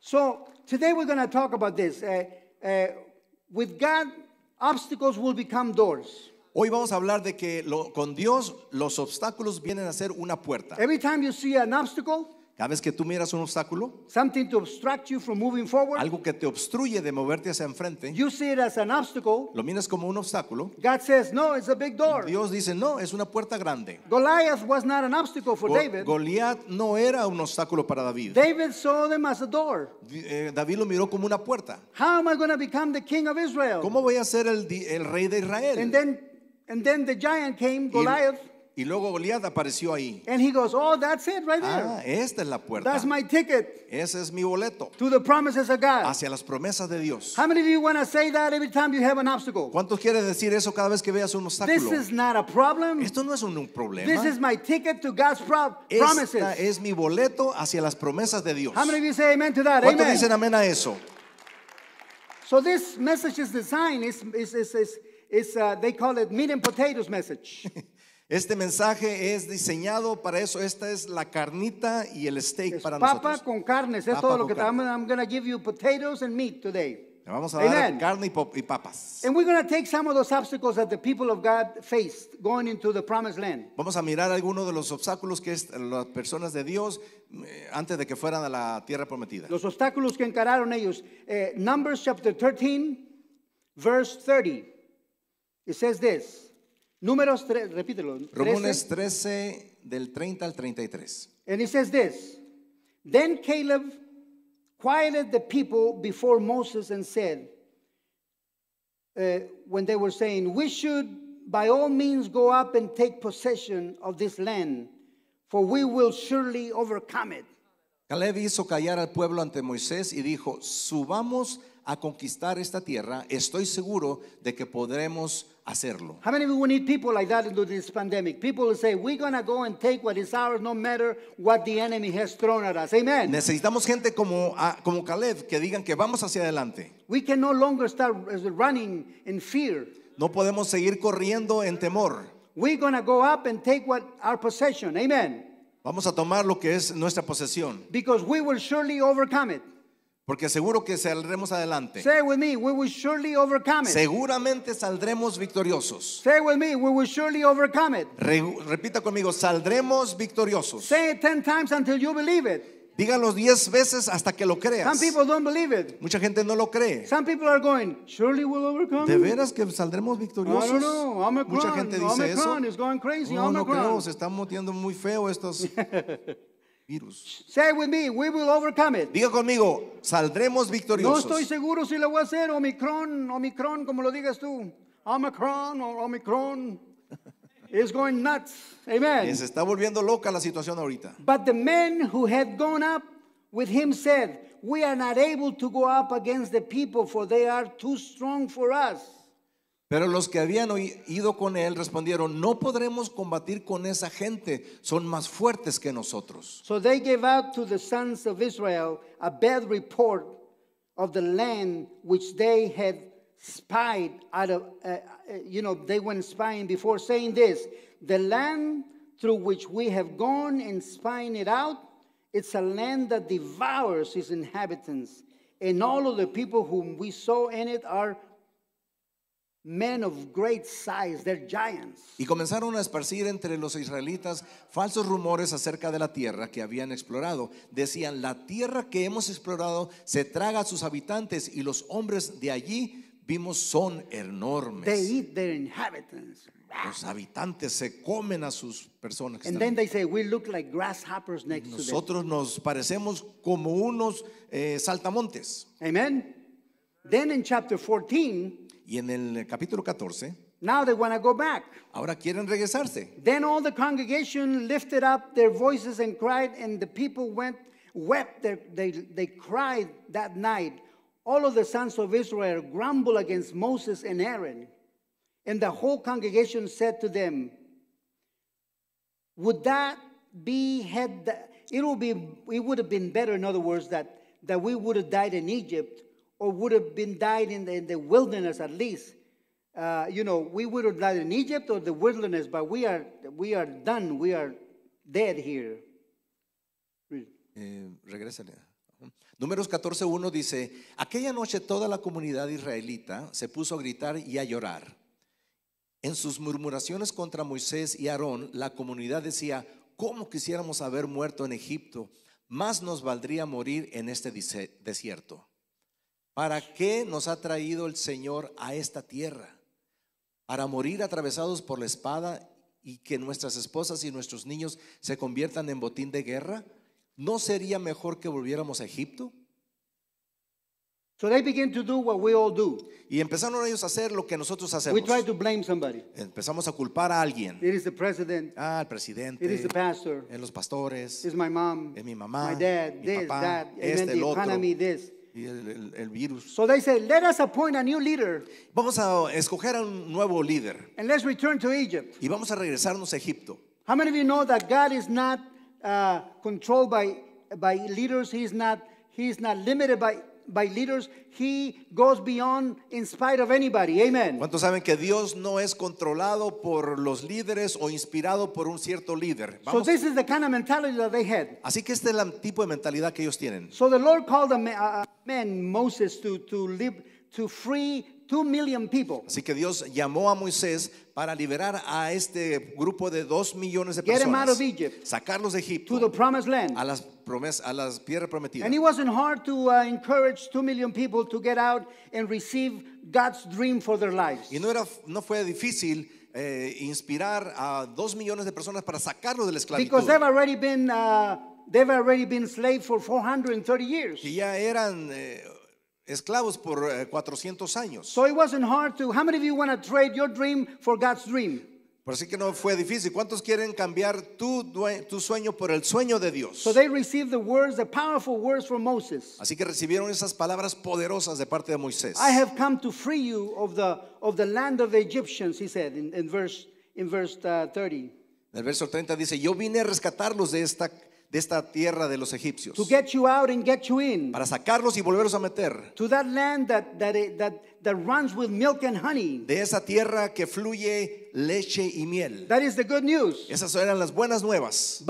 So today we're going to talk about this. Uh, uh, with God, obstacles will become doors. Hoy vamos a hablar de que lo, con Dios los obstáculos vienen a ser una puerta. Every time you see an obstacle, Cada vez que tú miras un obstáculo, something to obstruct you from moving forward, algo que te obstruye de moverte hacia enfrente, you see it as an obstacle. Lo miras como un obstáculo. God says, no, it's a big door. Dios dice, no, es una puerta grande. Goliath was not an obstacle for Go David. Goliat no era un obstáculo para David. David saw them as a door. Eh, David lo miró como una puerta. How am I going to become the king of Israel? ¿Cómo voy a ser el, el rey de Israel? And then And then the giant came, Goliath. Y luego Goliat apareció ahí. And he goes, oh, that's it right ah, there. Ah, esta es la puerta. That's my ticket. Ese es mi boleto. To the promises of God. Hacia las promesas de Dios. How many of you want to say that every time you have an obstacle? ¿Cuántos quieres decir eso cada vez que veas un obstáculo? This is not a problem. Esto no es un, un problema. This is my ticket to God's pro promises. Esta es mi boleto hacia las promesas de Dios. How many of you say amen to that? ¿Cuántos amen. dicen amén a eso? So this message is designed is is is, is, is uh, they call it meat and potatoes message. Este mensaje es diseñado para eso. Esta es la carnita y el steak para papa nosotros. Papa con carnes. Es todo lo que carne. I'm, going to give you potatoes and meat today. vamos a dar carne y, papas. And we're going to take some of those obstacles that the people of God faced going into the promised land. Vamos a mirar algunos de los obstáculos que las personas de Dios eh, antes de que fueran a la tierra prometida. Los obstáculos que encararon ellos. Eh, Numbers chapter 13 verse 30. It says this. Números 3, repítelo. 13. 13, del 30 al 33. And he says this Then Caleb quieted the people before Moses and said, uh, when they were saying, We should by all means go up and take possession of this land, for we will surely overcome it. Caleb hizo callar al pueblo ante Moisés y dijo, Subamos a conquistar esta tierra, estoy seguro de que podremos hacerlo. How many of you need people like that into this pandemic? People will say, we're going to go and take what is ours no matter what the enemy has thrown at us. Amen. Necesitamos gente como, ah, como Caleb que digan que vamos hacia adelante. We can no longer start running in fear. No podemos seguir corriendo en temor. We're going to go up and take what our possession. Amen. Vamos a tomar lo que es nuestra posesión. Because we will surely overcome it. Porque seguro que saldremos adelante. Say with me, we will surely overcome it. Seguramente saldremos victoriosos. Say with me, we will surely overcome it. Re, repita conmigo, saldremos victoriosos. Say it 10 times until you believe it. Dígalo 10 veces hasta que lo creas. Some people don't believe it. Mucha gente no lo cree. Some people are going, surely we'll ¿De veras que saldremos victoriosos? I don't know. Omicron, Mucha gente dice Omicron eso. Is going crazy. Oh, no creo, se está moviendo muy feo estos virus. Say with me, we will overcome it. Diga conmigo, saldremos victoriosos. No estoy seguro si lo voy a hacer Omicron, Omicron, como lo digas tú. Omicron, Omicron. It's going nuts. Amen. Y se está volviendo loca la situación ahorita. But the men who had gone up with him said, We are not able to go up against the people, for they are too strong for us. Pero los que habían ido con él respondieron, no podremos combatir con esa gente, son más fuertes que nosotros. So they gave out to the sons of Israel a bad report of the land which they had spied out of, uh, uh, you know, they went spying before saying this, the land through which we have gone and spying it out, it's a land that devours its inhabitants, and all of the people whom we saw in it are men of great size, they're giants. Y comenzaron a esparcir entre los israelitas falsos rumores acerca de la tierra que habían explorado. Decían, la tierra que hemos explorado se traga a sus habitantes y los hombres de allí vimos son enormes. inhabitants. Los habitantes se comen a sus personas. And then say, We look like grasshoppers next Nosotros to nos parecemos como unos eh, saltamontes. Amen. Then in chapter 14 Y en el capítulo 14, now they want to go back. ahora quieren regresarse. Then all the congregation lifted up their voices and cried, and the people went, wept, they, they, they cried that night. All of the sons of Israel grumbled against Moses and Aaron. And the whole congregation said to them, Would that be had it would be it would have been better, in other words, that, that we would have died in Egypt or would have been died in the, in the wilderness at least. Uh, you know, we would have died in Egypt or the wilderness, but we are, we are done. We are dead here. Eh, regrésale. Números 14.1 dice, aquella noche toda la comunidad israelita se puso a gritar y a llorar. En sus murmuraciones contra Moisés y Aarón, la comunidad decía, ¿cómo quisiéramos haber muerto en Egipto? Más nos valdría morir en este desierto. ¿Para qué nos ha traído el Señor a esta tierra? Para morir atravesados por la espada y que nuestras esposas y nuestros niños se conviertan en botín de guerra? ¿No sería mejor que volviéramos a Egipto? So they begin to do what we all do. Y empezaron ellos a hacer lo que nosotros hacemos. We try to blame somebody. Empezamos a culpar a alguien. is the president. Ah, el presidente. It is the pastor. En los pastores. my mom. Es mi mamá. My dad. Mi papá. Este, el otro y el, el, el virus. So they said, let us appoint a new leader Vamos a escoger a un nuevo líder and let's return to Egypt. y vamos a regresarnos a Egipto. How many of you know that God is not uh, controlled by, by leaders? He's not, he's not limited by by leaders, he goes beyond in spite of anybody. Amen. ¿Cuántos saben que Dios no es controlado por los líderes o inspirado por un cierto líder? Vamos. So this is the kind of mentality that they had. Así que este es el tipo de mentalidad que ellos tienen. So the Lord called a man, a man Moses to to live to free 2 million people. Así que Dios llamó a Moisés para liberar a este grupo de 2 millones de Get them out personas, of Egypt sacarlos de to the Egipto promised land. a las promesas, a las tierras prometidas. And it wasn't hard to uh, encourage 2 million people to get out and receive God's dream for their lives. Y no era, no fue difícil. eh, inspirar a 2 millones de personas para sacarlos de la Because esclavitud. they've already been uh, they've already been slaves for 430 years. Que ya eran eh, esclavos por 400 eh, años. Por así que no fue difícil. ¿Cuántos quieren cambiar tu, tu sueño por el sueño de Dios? Así que recibieron esas palabras poderosas de parte de Moisés. I have come to free you of the land of Egyptians, he said in, verse 30. Uh, en el verso 30 dice, "Yo vine a rescatarlos de esta de esta tierra de los egipcios. Para sacarlos y volverlos a meter. De esa tierra que fluye leche y miel. Esas eran las buenas nuevas.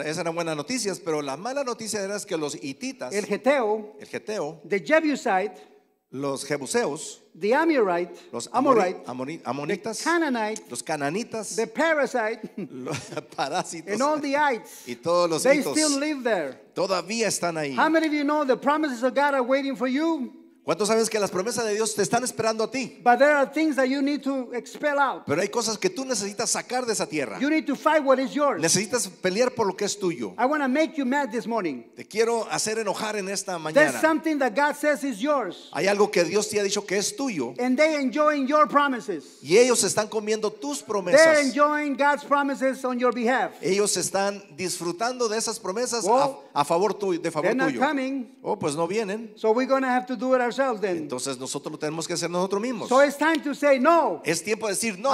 eran buenas noticias, pero la mala noticia era que los hititas, el Geteo, el Geteo, the Jebusite, los Jebuseos, the Amorite, los Amorite, Amorite Amonitas, the Canaanite, los Cananitas, the parasite, los parásitos, and all the ites, y todos los they hitos, still live there. todavía están ahí. How many of you know the promises of God are waiting for you? ¿Cuántos saben que las promesas de Dios te están esperando a ti? But there are things that you need to expel out. Pero hay cosas que tú necesitas sacar de esa tierra. You need to fight what is yours. Necesitas pelear por lo que es tuyo. I want to make you mad this morning. Te quiero hacer enojar en esta mañana. There's something that God says is yours. Hay algo que Dios te ha dicho que es tuyo. And they enjoying your promises. Y ellos están comiendo tus promesas. They're enjoying God's promises on your behalf. Ellos están disfrutando de esas promesas well, a, a, favor tuyo, de favor they're tuyo. Not coming. Oh, pues no vienen. So we're going to have to do it ourselves. Entonces nosotros lo tenemos que hacer nosotros mismos. it's time to say no. Es tiempo de decir no.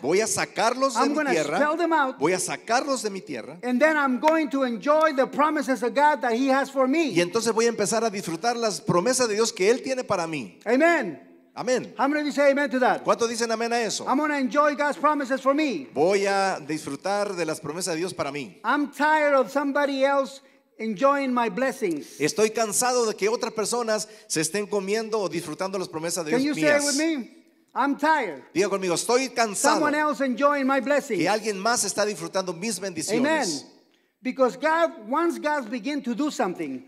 Voy a sacarlos de I'm mi tierra. them out. Voy a sacarlos de mi tierra. And then I'm going to enjoy the promises of God that He has for Y entonces voy a empezar a disfrutar las promesas de Dios que Él tiene para mí. Amen. Amén. How many of you say amen to that? ¿Cuántos dicen amén a eso? I'm enjoy God's promises for me. Voy a disfrutar de las promesas de Dios para mí. I'm tired of somebody else my blessings. Estoy cansado de que otras personas se estén comiendo o disfrutando las promesas de Dios mías. Diga conmigo, estoy cansado que alguien más está disfrutando mis bendiciones.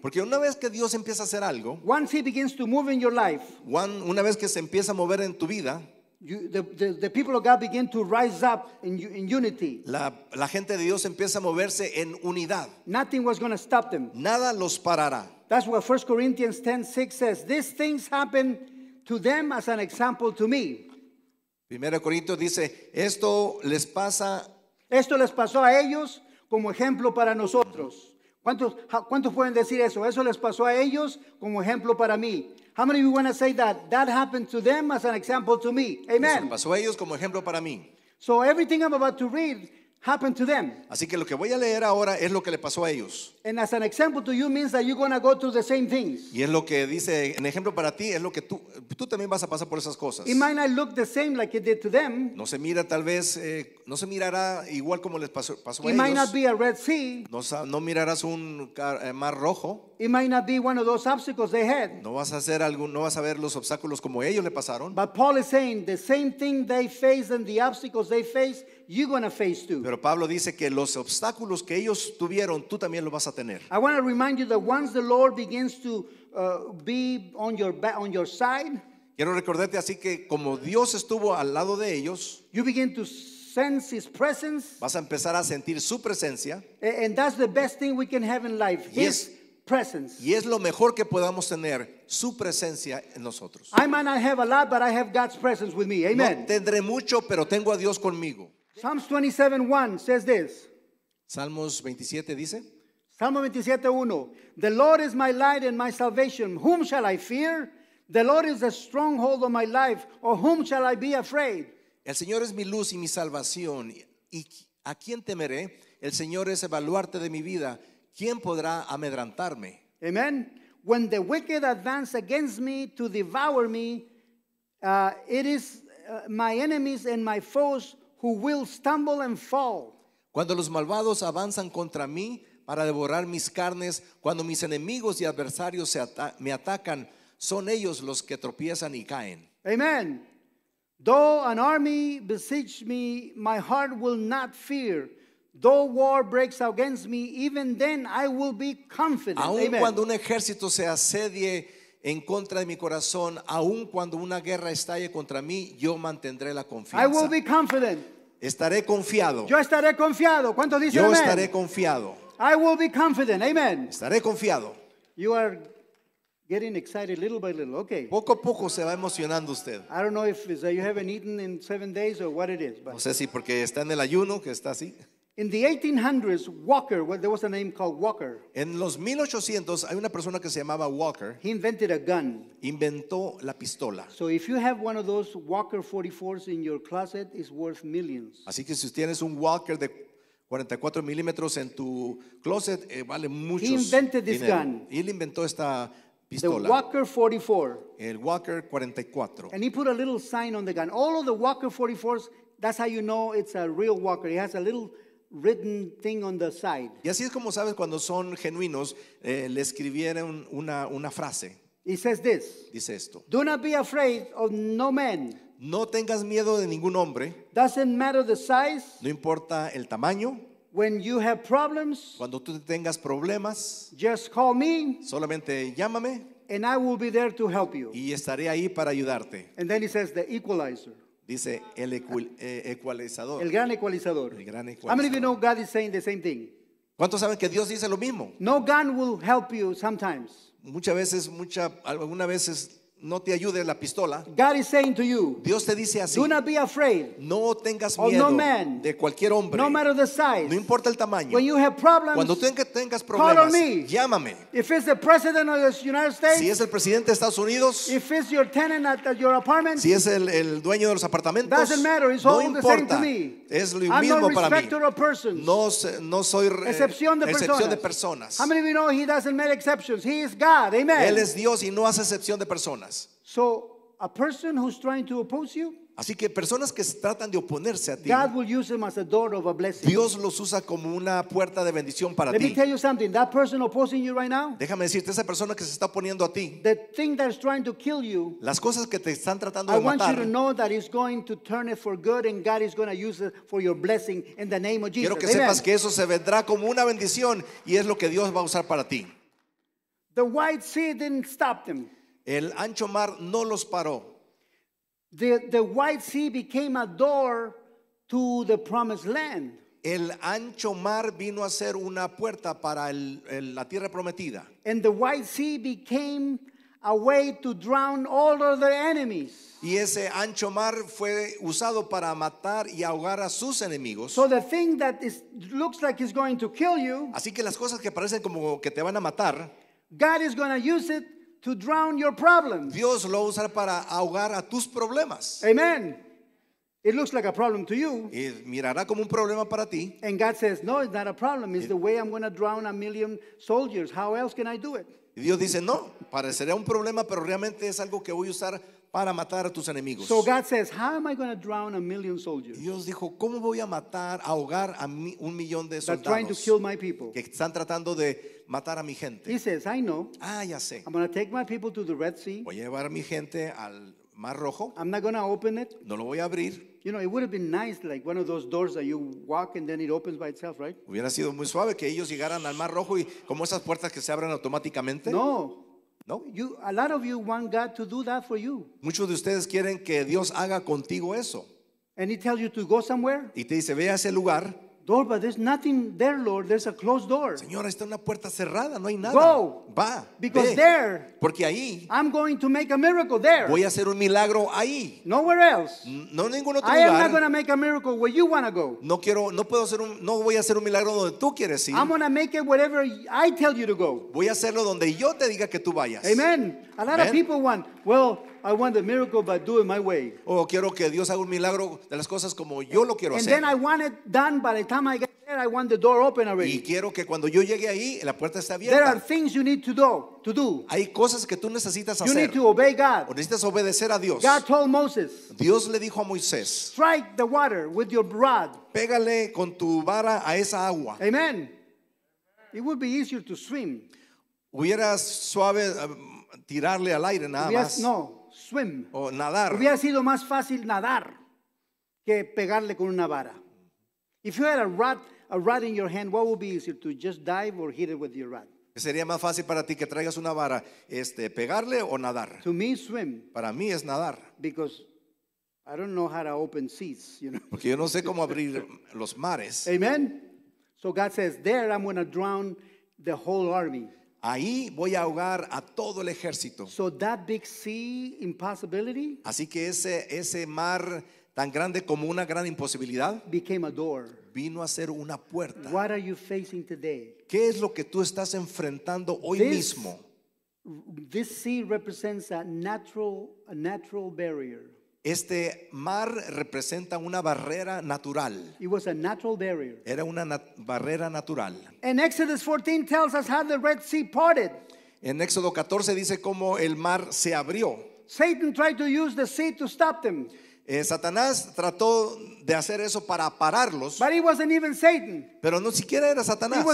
Porque una vez que Dios empieza a hacer algo, your life, una vez que se empieza a mover en tu vida, the, people of God begin to rise up in, unity. La, la, gente de Dios empieza a moverse en unidad. Nothing was going to stop them. Nada los parará. That's what 1 Corinthians 10 6 says. These things happen to them as an example to me. Primero Corintios dice, esto les pasa. Esto les pasó a ellos como ejemplo para nosotros. ¿Cuántos, ¿Cuántos pueden decir eso? Eso les pasó a ellos como ejemplo para mí. How many of you want to say that? That happened to them as an example to me. Amen. Eso pasó a ellos como ejemplo para mí. So everything I'm about to read happened to them. Así que lo que voy a leer ahora es lo que le pasó a ellos. And as an example to you means that you're going to go through the same things. Y es lo que dice, en ejemplo para ti es lo que tú tú también vas a pasar por esas cosas. It might not look the same like it did to them. No se mira tal vez eh, no se mirará igual como les pasó, pasó a ellos. it ellos. Might not be a red sea. No, no mirarás un eh, mar rojo. It might not be one of those obstacles they had. No vas a hacer algún, no vas a ver los obstáculos como ellos le pasaron. But Paul is saying the same thing they faced and the obstacles they faced pero Pablo dice que los obstáculos que ellos tuvieron, tú también los vas a tener. Quiero recordarte así que como Dios estuvo al lado de ellos, Vas a empezar a sentir su presencia. Y es, lo mejor que podamos tener, su presencia en nosotros. No tendré mucho, pero tengo a Dios conmigo. Psalms 27:1 says this. Salmos 27 dice. Salmo 27:1. The Lord is my light and my salvation. Whom shall I fear? The Lord is the stronghold of my life. Or whom shall I be afraid? El Señor es mi luz y mi salvación. ¿Y a quién temeré? El Señor es el baluarte de mi vida. ¿Quién podrá amedrantarme? Amen. When the wicked advance against me to devour me, uh, it is uh, my enemies and my foes who will stumble and fall. Cuando los malvados avanzan contra mí para devorar mis carnes, cuando mis enemigos y adversarios se ata me atacan, son ellos los que tropiezan y caen. Amen. Though an army besiege me, my heart will not fear. Though war breaks against me, even then I will be confident. Aun Amen. cuando un ejército se asedie en contra de mi corazón, aun cuando una guerra estalle contra mí, yo mantendré la confianza. Estaré confiado. Yo estaré confiado. Yo estaré confiado. Estaré confiado. Poco a poco se va emocionando usted. No sé si porque está en el ayuno que está así. In the 1800s, Walker, well, there was a name called Walker. En los 1800 hay una persona que se llamaba Walker. He invented a gun. Inventó la pistola. So if you have one of those Walker 44s in your closet, it's worth millions. Así que si tienes un Walker de 44 milímetros en tu closet, eh, vale muchos He invented this dinero. gun. Y él inventó esta pistola. The Walker 44. El Walker 44. And he put a little sign on the gun. All of the Walker 44s, that's how you know it's a real Walker. He has a little written thing on the side. Y así es como sabes cuando son genuinos, eh, le escribieron una, una frase. says this. Dice esto. Do not be afraid of no man. No tengas miedo de ningún hombre. Doesn't matter the size. No importa el tamaño. When you have problems, cuando tú tengas problemas, just call me. Solamente llámame. And I will be there to help you. Y estaré ahí para ayudarte. And then he says the equalizer. Dice el eh, ecualizador. El gran ecualizador. El gran ecualizador. How many of you know God is saying the same thing? ¿Cuántos saben que Dios dice lo mismo? No gun will help you sometimes. Muchas veces, mucha, algunas veces no te ayude la pistola. Dios te dice así. no tengas miedo de cualquier hombre. No, importa el tamaño. Cuando tengas problemas, llámame. si es el presidente de Estados Unidos, si es el, dueño de los apartamentos, no importa. Es lo mismo para mí. No, soy excepción de personas. Él es Dios y no hace excepción de personas. So a person who's trying to oppose you, Así que personas que tratan de oponerse a ti, God will use them as a door of a blessing. Dios los usa como una puerta de bendición para Let ti. me tell you something. That person opposing you right now, Déjame decirte, esa persona que se está oponiendo a ti, the thing that's trying to kill you, las cosas que te están tratando I de want you to matar, know that He's going to turn it for good, and God is going to use it for your blessing in the name of Jesus. quiero que Amen. sepas que eso se vendrá como una bendición y es lo que Dios va a usar para ti. the white sea didn't stop them. El ancho mar no los paró. The, the White Sea became a door to the promised land. El ancho mar vino a ser una puerta para el, la tierra prometida. And the wide Sea became a way to drown all of their enemies. Y ese ancho mar fue usado para matar y ahogar a sus enemigos. So the thing that looks like it's going to kill you, Así que las cosas que parecen como que te van a matar, God is going to use it to drown your problems. Dios lo va usar para ahogar a tus problemas. Amen. It looks like a problem to you. Y mirará como un problema para ti. And God says, no, it's not a problem. It's the way I'm going to drown a million soldiers. How else can I do it? Y Dios dice, no, parecerá un problema, pero realmente es algo que voy a usar para matar a tus enemigos. Dios dijo, ¿cómo voy a matar, ahogar a un millón de soldados que están tratando de matar a mi gente? He Ah, ya sé. Voy a llevar a mi gente al Mar Rojo, no lo voy a abrir. Hubiera sido muy suave que ellos llegaran al Mar Rojo y como esas puertas que se abren automáticamente. No. No. You, a lot of you want God to do that for you. Muchos de ustedes quieren que Dios haga contigo eso. And he tells you to go somewhere. Y te dice, ve a ese lugar. door, but there's nothing there, Lord. There's a closed door. Señor, está una puerta cerrada, no hay nada. Go. Va. Because ve. there. Porque ahí. I'm going to make a miracle there. Voy a hacer un milagro ahí. Nowhere else. No en ningún otro I lugar. am not going to make a miracle where you want to go. No quiero, no puedo hacer un, no voy a hacer un milagro donde tú quieres ir. I'm going to make it wherever I tell you to go. Voy a hacerlo donde yo te diga que tú vayas. Amen. A lot Amen. of people want. Well. I want the miracle by do it my way. O oh, quiero que Dios haga un milagro de las cosas como yo lo quiero hacer. And then I want it done by the time I get there I want the door open already. Y quiero que cuando yo llegue ahí la puerta está abierta. There are things you need to do, to do. Hay cosas que tú necesitas hacer. You need to obey God. O necesitas obedecer a Dios. God told Moses, Dios le dijo a Moisés, strike the water with your rod. pégale con tu vara a esa agua. Amen. It would be easier to swim. Hubiera suave um, tirarle al aire nada Yes, más. no swim. O nadar. Hubiera sido más fácil nadar que pegarle con una vara. If you had a rod, a rod in your hand, what would be easier to just dive or hit it with your rod? Sería más fácil para ti que traigas una vara, este, pegarle o nadar. To me, swim. Para mí es nadar. Because I don't know how to open seas, you know. Porque yo no sé cómo abrir los mares. Amen. So God says, there I'm going to drown the whole army. Ahí voy a ahogar a todo el ejército. Así que ese, ese mar tan grande como una gran imposibilidad became a door. vino a ser una puerta. ¿Qué es lo que tú estás enfrentando hoy mismo? This sea represents a natural, natural barrier. Este mar representa una barrera natural. It was a natural barrier. Era una nat barrera natural. And Exodus 14 tells us how the Red Sea parted. En Éxodo 14 dice cómo el mar se abrió. Satan tried to use the sea to stop them. Eh, Satanás trató de hacer eso para pararlos. Pero no siquiera era Satanás.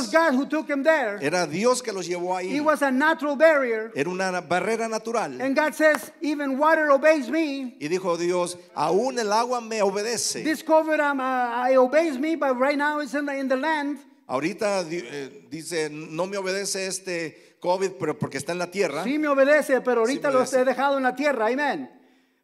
Era Dios que los llevó ahí. Era una barrera natural. Y dijo Dios, aún el agua me obedece. Ahorita dice, no me obedece este COVID, pero porque está en la tierra. Sí me obedece, pero ahorita lo los he dejado en la tierra. Amén.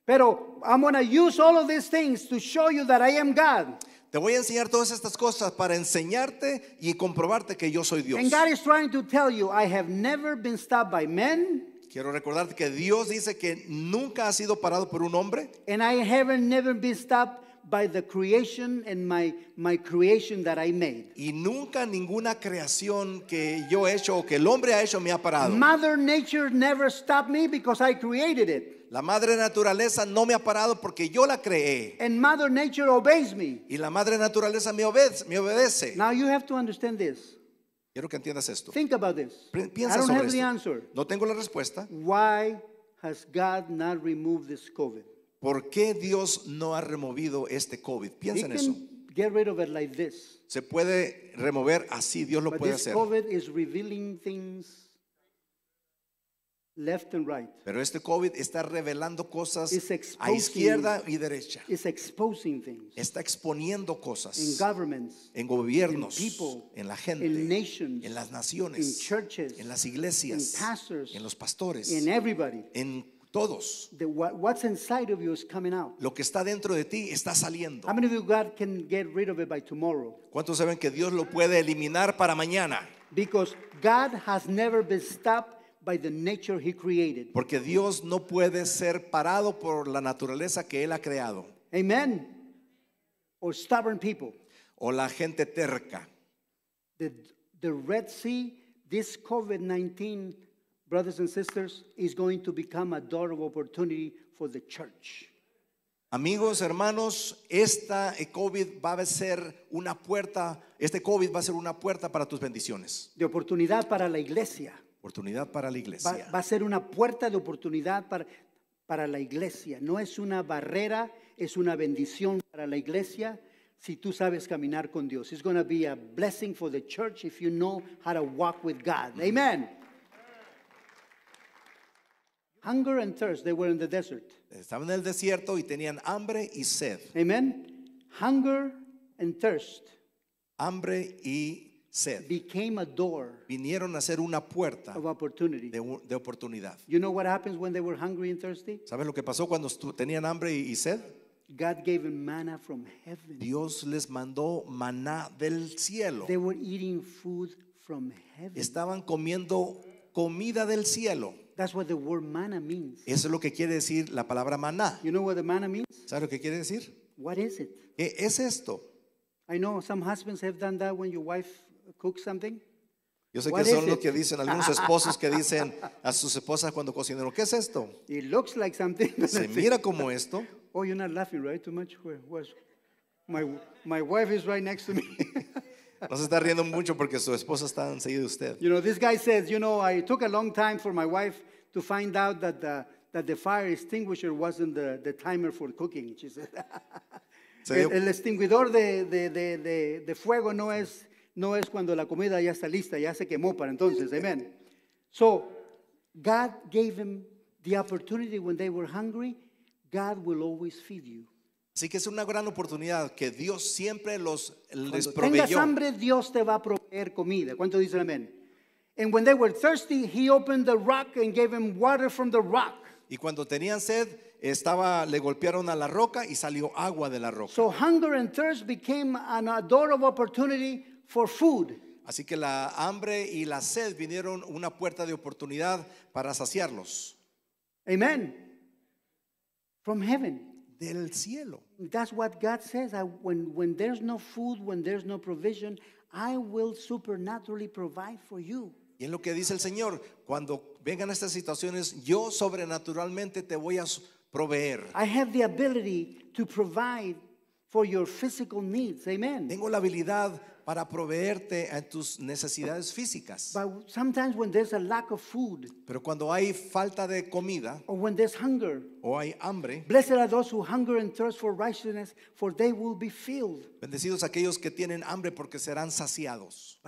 Pero I'm going to use all of these things to show you that I am God. Te voy a enseñar todas estas cosas para enseñarte y comprobarte que yo soy Dios. And God is trying to tell you, I have never been stopped by men. Quiero recordarte que Dios dice que nunca ha sido parado por un hombre. And I have never been stopped by the creation and my my creation that I made. Y nunca ninguna creación que yo he hecho o que el hombre ha hecho me ha parado. Mother nature never stopped me because I created it. La madre naturaleza no me ha parado porque yo la creé. And mother nature obeys me. Y la madre naturaleza me obedece. Me obedece. Now you have to understand this. Quiero que entiendas esto. Think about this. Piensa I don't sobre have esto. The answer. No tengo la respuesta. Why has God not removed this COVID? ¿Por qué Dios no ha removido este COVID? Piensa He en eso. Get rid of it like this. Se puede remover así, Dios lo But puede this hacer. COVID is revealing things left right. Pero este COVID está revelando cosas a izquierda y derecha. Está exponiendo cosas en gobiernos, en la gente, en las naciones, en las iglesias, en los pastores, en todos. Lo que está dentro de ti está saliendo. ¿Cuántos saben que Dios lo puede eliminar para mañana? Because God has never been stopped by the nature he created. Porque Dios no puede ser parado por la naturaleza que él ha creado. Amen. Or stubborn people. O la gente terca. The, the Red Sea, this COVID-19, brothers and sisters, is going to become a door of opportunity for the church. Amigos, hermanos, esta eh, COVID va a ser una puerta, este COVID va a ser una puerta para tus bendiciones. De oportunidad para la iglesia. Oportunidad para la iglesia. Va, a ser una puerta de oportunidad para, para la iglesia. No es una barrera, es una bendición para la iglesia si tú sabes caminar con Dios. It's going to be a blessing for the church if you know how to walk with God. Amen. Hunger and thirst, they were in the desert. Estaban en el desierto y tenían hambre y sed. Amen. Hunger and thirst. Hambre y sed became a door vinieron a ser una puerta of opportunity. De, de, oportunidad. You know what happens when they were hungry and thirsty? ¿Sabes lo que pasó cuando tenían hambre y, y sed? God gave them manna from heaven. Dios les mandó maná del cielo. They were eating food from heaven. Estaban comiendo comida del cielo. That's what the word manna means. Eso es lo que quiere decir la palabra maná. You know what the manna means? ¿Sabes lo que quiere decir? What is it? ¿Qué es esto? I know some husbands have done that when your wife cook something? Yo sé que son lo que dicen algunos esposos que dicen a sus esposas cuando cocinan, ¿qué es esto? It looks like something. Se mira como esto. Oh, you're not laughing, right? Too much. My, my wife is right next to me. No se está riendo mucho porque su esposa está enseguida de usted. You know, this guy says, you know, I took a long time for my wife to find out that the, that the fire extinguisher wasn't the, the timer for cooking. She said, el, el, extinguidor de, de, de, de, de fuego no es no es cuando la comida ya está lista, ya se quemó para entonces. Amen. So, God gave the opportunity when they were hungry. God will always feed you. Así que es una gran oportunidad que Dios siempre los cuando les proveyó. Tengas hambre, Dios te va a proveer comida. ¿Cuánto dicen amén? when they were thirsty, he opened the rock and gave water from the rock. Y cuando tenían sed, estaba le golpearon a la roca y salió agua de la roca. So hunger and thirst became an una opportunity for food. Así que la hambre y la sed vinieron una puerta de oportunidad para saciarlos. Amen. From heaven. Del cielo. That's what God says. I, when, when there's no food, when there's no provision, I will supernaturally provide for you. Y es lo que dice el Señor, cuando vengan estas situaciones, yo sobrenaturalmente te voy a proveer. I have the ability to provide for your physical needs. Amen. Tengo la habilidad para proveerte a tus necesidades físicas. Pero cuando hay falta de comida or o hay hambre, Bendecidos aquellos que tienen hambre porque serán saciados.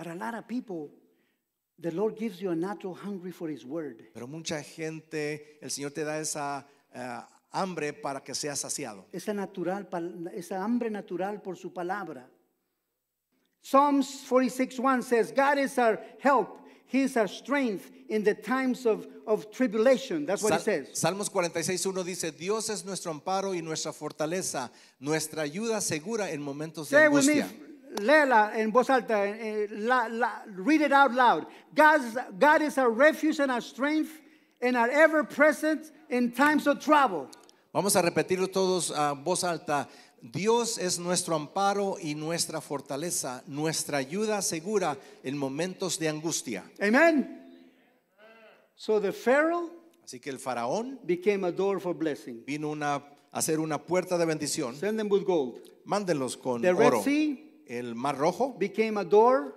Pero mucha gente, el Señor te da esa eh, hambre para que seas saciado. Esa natural, esa hambre natural por su palabra. Psalms 46 1 says, God is our help. He is our strength in the times of, of tribulation. That's what Sal it says. Salmos 46.1 dice, Dios es nuestro amparo y nuestra fortaleza, nuestra ayuda segura en momentos Say de angustia. Léela en voz alta. Eh, eh, la, la, read it out loud. God's, God is our refuge and our strength and our ever present in times of trouble. Vamos a repetirlo todos a voz alta. Dios es nuestro amparo y nuestra fortaleza, nuestra ayuda segura en momentos de angustia. Amen. Así que el faraón became blessing. vino a hacer una puerta de bendición. Send Mándenlos con oro. el mar rojo became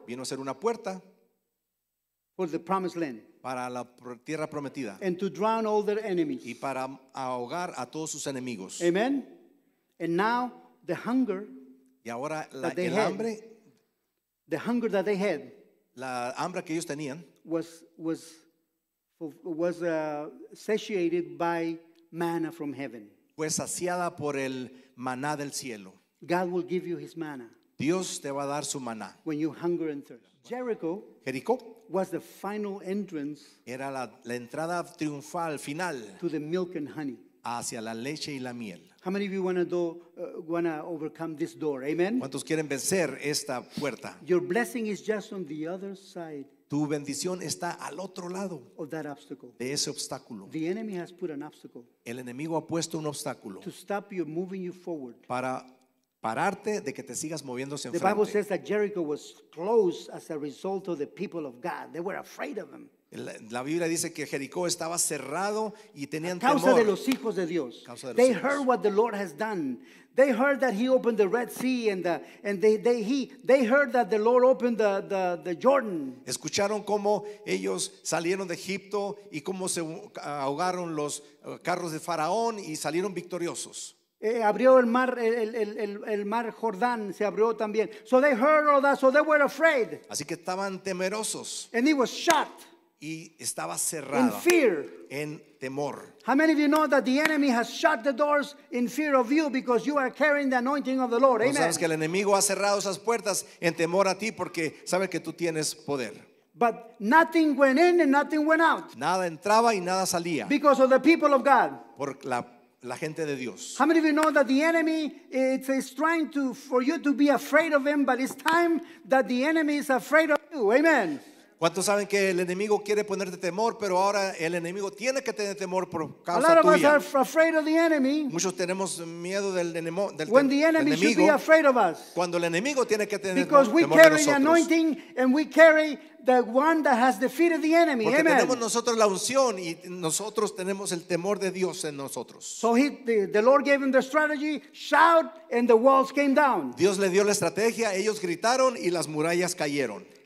vino a ser una puerta para la tierra prometida. Y para ahogar a todos sus enemigos. Amén And now the hunger y ahora la, that they el had, hambre, the hunger that they had la hambre que ellos tenían, was was was uh, satiated by manna from heaven. fue saciada por el maná del cielo. God will give you his manna Dios te va a dar su maná. when you hunger and thirst. Jericho Jericho was the final entrance era la, la entrada triunfal final to the milk and honey. hacia la leche y la miel. How many of you want to uh, overcome this door? Amen. ¿Cuántos quieren vencer esta puerta? Your blessing is just on the other side Tu bendición está al otro lado of that obstacle. de ese obstáculo. The enemy has put an obstacle El enemigo ha puesto un obstáculo to stop you moving you forward. para pararte de que te sigas moviendo hacia The Bible says that Jericho was closed as a result of the people of God. They were afraid of him. La, Biblia dice que Jericó estaba cerrado y tenían a causa de los hijos de Dios. they heard what the Lord has done. They heard that He opened the Red Sea and and they, they, he, they heard that the Lord opened the, the, the Jordan. Escucharon cómo ellos salieron de Egipto y cómo se ahogaron los eh, carros de faraón y salieron victoriosos. Eh, abrió el mar, el, el, el, mar Jordán se abrió también. So they heard all that, so they were afraid. Así que estaban temerosos. And he was shot. y estaba cerrada in fear. en temor. How many of you know that the enemy has shut the doors in fear of you because you are carrying the anointing of the Lord? Amen. know sabes que el enemigo ha cerrado esas puertas en temor a ti porque sabe que tú tienes poder. But nothing went in and nothing went out. Nada entraba y nada salía. Because of the people of God. Por la la gente de Dios. How many of you know that the enemy is trying to for you to be afraid of him, but it's time that the enemy is afraid of you. Amen. ¿Cuántos saben que el enemigo quiere ponerte temor, pero ahora el enemigo tiene que tener temor por causa tuya? Muchos tenemos miedo del, enemigo. cuando el enemigo tiene que tener temor, de nosotros. Porque tenemos nosotros la unción y nosotros tenemos el temor de Dios en nosotros. Dios le dio la estrategia, ellos gritaron y las murallas cayeron.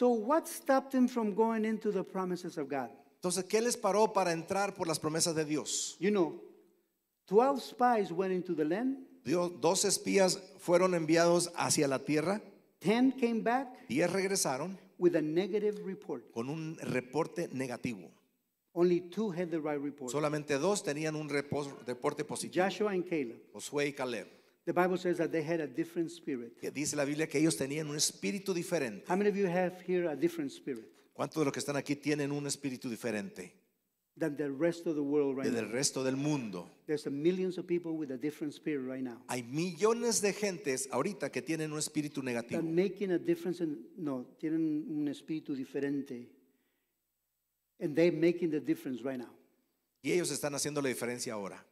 So what stopped them from going into the promises of God? Entonces, ¿qué les paró para entrar por las promesas de Dios? You know, 12 spies went into the land. Dios, dos espías fueron enviados hacia la tierra. 10 came back. Diez regresaron with a negative report. con un reporte negativo. Only two had the right report. Solamente dos tenían un reporte positivo. Joshua and Caleb. Josué y Caleb. The Bible says that they had a different spirit. Que dice la Biblia que ellos tenían un espíritu diferente. How many of you have here a different spirit? ¿Cuántos de los que están aquí tienen un espíritu diferente? Than the rest of the world right del resto del mundo. There's millions of people with a different spirit right now. Hay millones de gentes ahorita que tienen un espíritu negativo. That making a difference in, no, tienen un espíritu diferente. And they're making the difference right now. Y ellos están haciendo la diferencia ahora.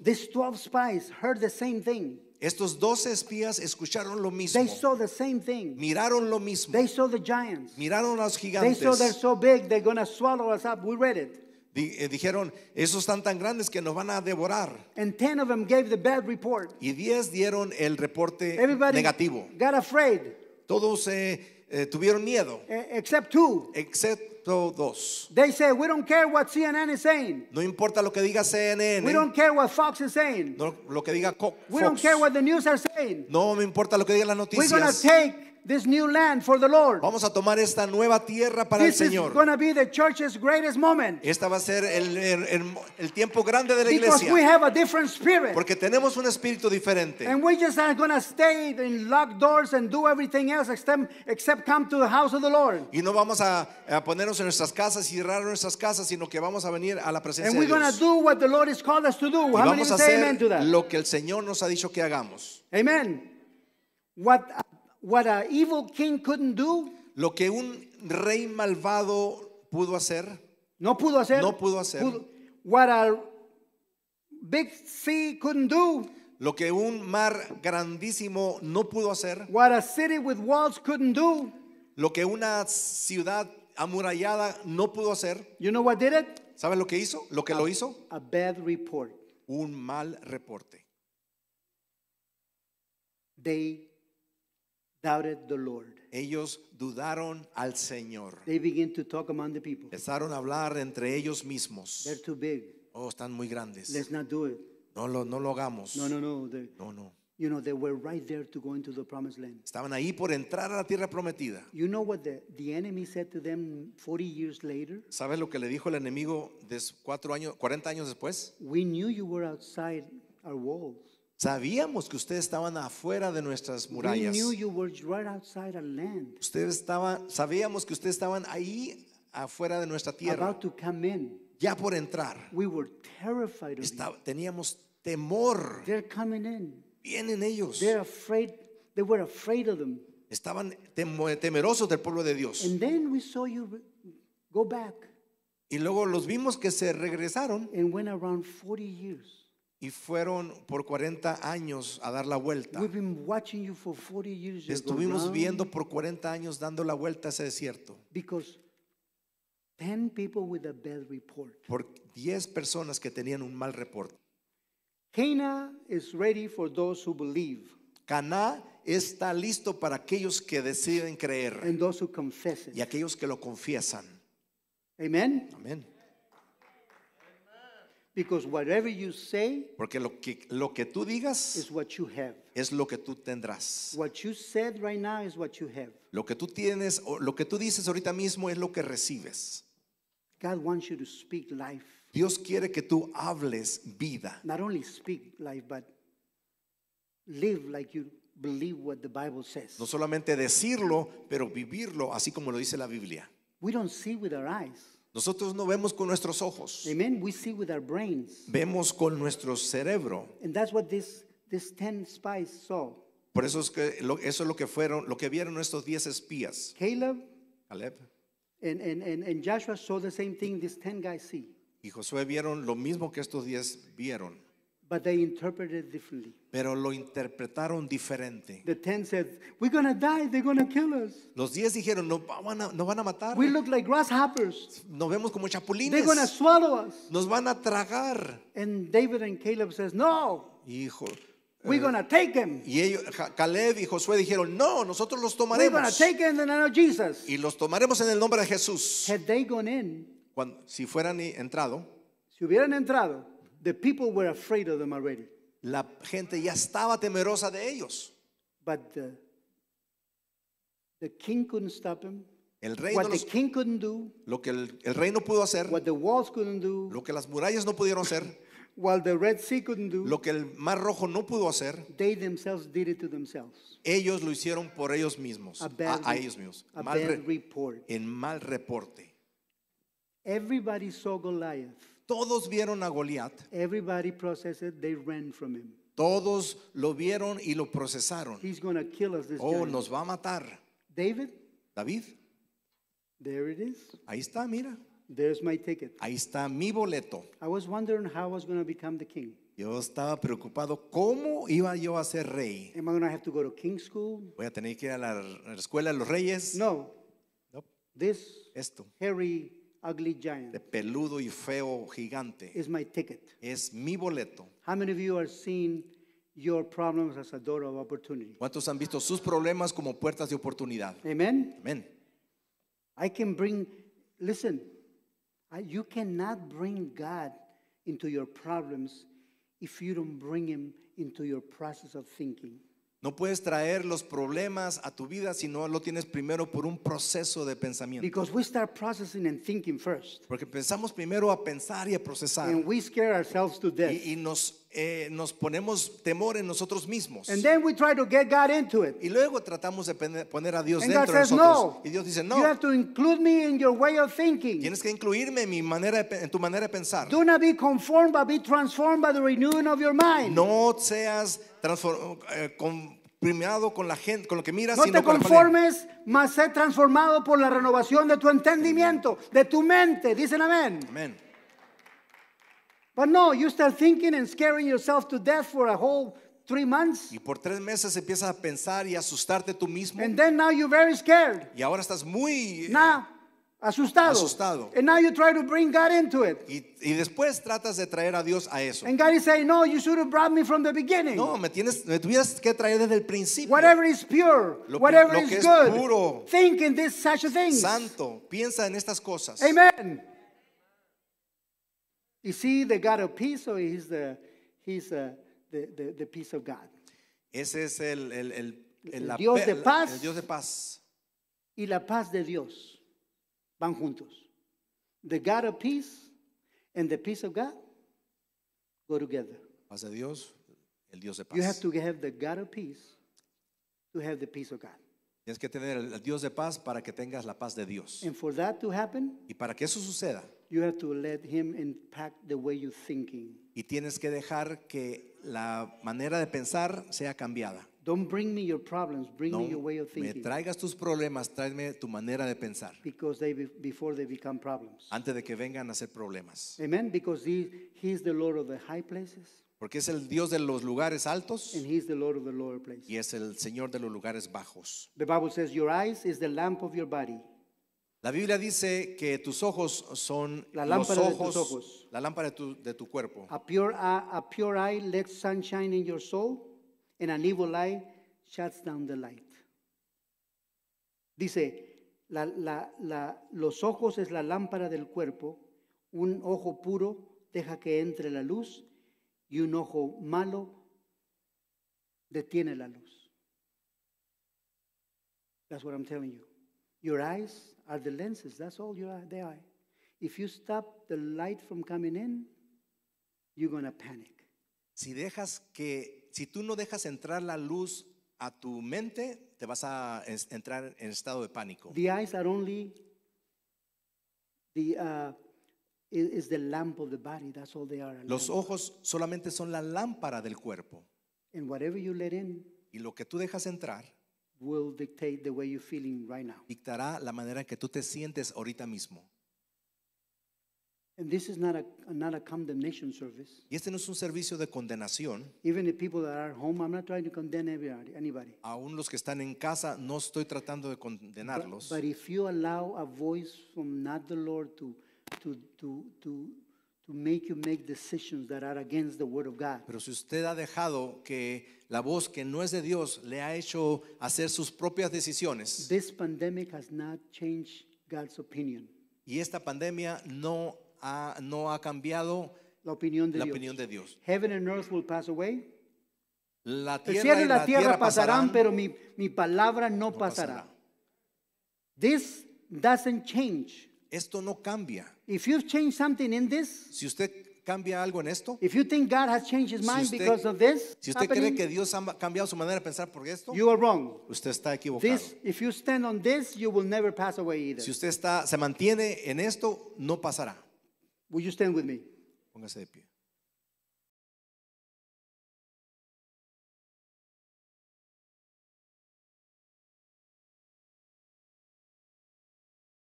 These 12 spies heard the same thing. Estos 12 espías escucharon lo mismo. They saw the same thing. Miraron lo mismo. They saw the giants. Miraron a los gigantes. They saw they're so big they're gonna swallow us up. We read it. Eh, dijeron, esos están tan grandes que nos van a devorar. And ten of them gave the bad report. Y 10 dieron el reporte Everybody negativo. Got afraid. Todos se eh, tuvieron miedo. E, except two. Excepto dos. They say we don't care what CNN is saying. No importa lo que diga CNN. We don't care what Fox is saying. No, lo que diga Fox. We don't care what the news are saying. No me importa lo que digan las noticias this new land for the Lord. Vamos a tomar esta nueva tierra para this el Señor. Is gonna be the church's greatest moment. Esta va a ser el, el, el tiempo grande de la Because iglesia. We have a different spirit. Porque tenemos un espíritu diferente. And we just aren't gonna stay in locked doors and do everything else except, except come to the house of the Lord. Y no vamos a, a ponernos en nuestras casas y cerrar nuestras casas, sino que vamos a venir a la presencia and de Dios. And we're gonna do what the Lord has called us to do. How vamos many a hacer amen to that? lo que el Señor nos ha dicho que hagamos. Amen. What What a evil king couldn't do, Lo que un rey malvado pudo hacer, no pudo hacer. no pudo hacer. what a big sea couldn't do, Lo que un mar grandísimo no pudo hacer, what a city with walls couldn't do. lo que una ciudad amurallada no pudo hacer, You know what did it? ¿sabes lo que hizo? Lo que lo hizo, A bad report. un mal reporte. They doubted the Lord. Ellos dudaron al Señor. They begin to talk among the people. Empezaron a hablar entre ellos mismos. They're too big. Oh, están muy grandes. Let's not do it. No lo, no lo hagamos. No, no, no. no, no. You know, they were right there to go into the promised land. Estaban ahí por entrar a la tierra prometida. You know what the, the enemy said to them 40 years later? ¿Sabes lo que le dijo el enemigo des, cuatro años, 40 años después? We knew you were outside our walls. Sabíamos que ustedes estaban afuera de nuestras murallas. right Ustedes estaban, sabíamos que ustedes estaban ahí afuera de nuestra tierra. Ya por entrar. teníamos temor. They're coming in. Vienen ellos. afraid. They were afraid of them. Estaban temerosos del pueblo de Dios. And then we saw you go back. Y luego los vimos que se regresaron. And went around 40 years. Y fueron por 40 años a dar la vuelta. Estuvimos viendo por 40 años dando la vuelta a ese desierto. Por 10 personas que tenían un mal reporte. Cana está listo para aquellos que deciden creer. Y aquellos que lo confiesan. Amén. Amén. Because whatever you say Porque lo que, lo que tú digas is what you have. es lo que tú tendrás. What you said right now is what you have. Lo que tú tienes, o lo que tú dices ahorita mismo es lo que recibes. God wants you to speak life. Dios quiere que tú hables vida. Not only speak life, but live like you believe what the Bible says. No solamente decirlo, pero vivirlo así como lo dice la Biblia. We don't see with our eyes. Nosotros no vemos con nuestros ojos. Amen. We see with our brains. Vemos con nuestro cerebro. And that's what this, this ten spies saw. Por eso es que lo, eso es lo que fueron, lo que vieron estos 10 espías. Caleb, Caleb. And, and, and, and Joshua saw the same thing these 10 guys see. Y Josué vieron lo mismo que estos 10 vieron. But they interpreted differently. Pero lo interpretaron diferente. The ten said, "We're gonna die. They're gonna kill us." Los diez dijeron, "No van a, no van a matar. We look like grasshoppers. Nos vemos como chapulines. They're gonna swallow us. Nos van a tragar." And David and Caleb says, "No." Hijo. We're eh, gonna take them. Y ellos, Caleb y Josué dijeron, no, nosotros los tomaremos. We're gonna take them in the name of Jesus. Y los tomaremos en el nombre de Jesús. Had they gone in, Cuando, si fueran entrado, si hubieran entrado, the people were afraid of them already. La gente ya estaba temerosa de ellos. But the, the king couldn't stop him. El rey what no los, the king couldn't do, lo que el, el, rey no pudo hacer, what the walls couldn't do, lo que las murallas no pudieron hacer, while the Red sea couldn't do, lo que el mar rojo no pudo hacer, they themselves did it to themselves. ellos lo hicieron por ellos mismos, a, bad, a, a ellos mismos, a mal bad re, report. en mal reporte. Everybody saw Goliath. Todos vieron a Goliat. Everybody processed it, they ran from him. Todos lo vieron y lo procesaron. He's gonna kill us, this oh, nos va a matar. David, David, there it is. Ahí está, mira. There's my ticket. Ahí está mi boleto. I was wondering how I was going to become the king. Yo estaba preocupado cómo iba yo a ser rey. Am I going to have to go to king school? Voy a tener que ir a la escuela de los reyes. No. Nope. This Esto. Harry ugly giant de peludo y feo gigante is my ticket. es mi boleto. How many of you are seeing your problems as a door of opportunity? ¿Cuántos han visto sus problemas como puertas de oportunidad? Amen. Amén. I can bring listen. you cannot bring God into your problems if you don't bring him into your process of thinking. No puedes traer los problemas a tu vida si no lo tienes primero por un proceso de pensamiento. Porque pensamos primero a pensar y a procesar. Y, y nos eh, nos ponemos temor en nosotros mismos. Y luego tratamos de poner a Dios dentro de nosotros. Y Dios dice, no. Tienes que incluirme en, tu manera de pensar. No seas eh, conformado con, la gente, con lo que miras. No sino te conformes, Más mas transformado por la renovación de tu entendimiento, de tu mente. Dicen amén. Amén. But no, you start thinking and scaring yourself to death for a whole three months. Y por tres meses empiezas a pensar y asustarte tú mismo. And then now you're very scared. Y ahora estás muy eh, Now, asustado. asustado. And now you try to bring God into it. Y, y después tratas de traer a Dios a eso. And God is saying, no, you should have brought me from the beginning. No, me tienes, me tuvieras que traer desde el principio. Whatever is pure, Lo, whatever lo is good, puro, think in this such a thing. santo. Piensa en estas cosas. Amen. You see the God of peace, so he's the, he's the, the, the peace of God. Ese es el, el, el, el la, Dios de paz. El Dios de paz. Y la paz de Dios van juntos. The God of peace and the peace of God go together. Paz de Dios, el Dios de paz. You have to have the God of peace to have the peace of God. Tienes que tener el Dios de paz para que tengas la paz de Dios. And for that to happen, y para que eso suceda, You have to let him impact the way you're thinking. Y tienes que dejar que la manera de pensar sea cambiada. Don't bring me your problems, bring no me your way of thinking. Me traigas tus problemas, tráeme tu manera de pensar. Because they be, before they become problems. Antes de que vengan a ser problemas. Amen, because he, he the Lord of the high places. Porque es el Dios de los lugares altos and he's the Lord of the lower places. y es el Señor de los lugares bajos. The Bible says your eyes is the lamp of your body. La Biblia dice que tus ojos son la los lámpara de tus ojos, la lámpara de tu, de tu cuerpo. A pure, eye- a pure eye lets sunshine in your soul, and an evil eye shuts down the light. Dice, los ojos es la lámpara del cuerpo, un ojo puro deja que entre la luz y un ojo malo detiene la luz. That's what I'm telling you. Your eyes are the lenses, that's all you are, they are. If you stop the light from coming in, you're going to panic. Si dejas que si tú no dejas entrar la luz a tu mente, te vas a entrar en estado de pánico. The eyes are only the uh, is the lamp of the body, that's all they are. Los ojos solamente son la lámpara del cuerpo. And whatever you let in, y lo que tú dejas entrar will dictate the way you're feeling right now. Dictará la manera en que tú te sientes ahorita mismo. And this is not a not a condemnation service. Y este no es un servicio de condenación. Even the people that are home, I'm not trying to condemn everybody, anybody. Aún los que están en casa, no estoy tratando de condenarlos. But, but if you allow a voice from not the Lord to to to to pero si usted ha dejado que la voz que no es de Dios le ha hecho hacer sus propias decisiones. Y esta pandemia no ha, no ha cambiado la opinión de, la Dios. Opinión de Dios. Heaven and earth will pass away. La tierra y la, tierra, pasarán, pero mi, palabra no, pasará. pasará. This doesn't change esto no cambia. If you've changed something in this, si usted cambia algo en esto, if you think God has changed his mind si usted, because of this, si usted cree que Dios ha cambiado su manera de pensar por esto, you are wrong. Usted está equivocado. This, if you stand on this, you will never pass away either. Si usted está, se mantiene en esto, no pasará. Will you stand with me? Póngase de pie.